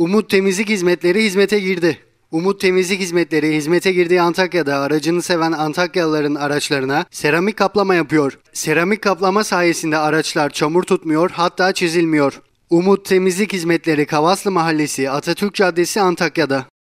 Umut Temizlik Hizmetleri hizmete girdi. Umut Temizlik Hizmetleri hizmete girdiği Antakya'da aracını seven Antakyalıların araçlarına seramik kaplama yapıyor. Seramik kaplama sayesinde araçlar çamur tutmuyor hatta çizilmiyor. Umut Temizlik Hizmetleri Kavaslı Mahallesi Atatürk Caddesi Antakya'da.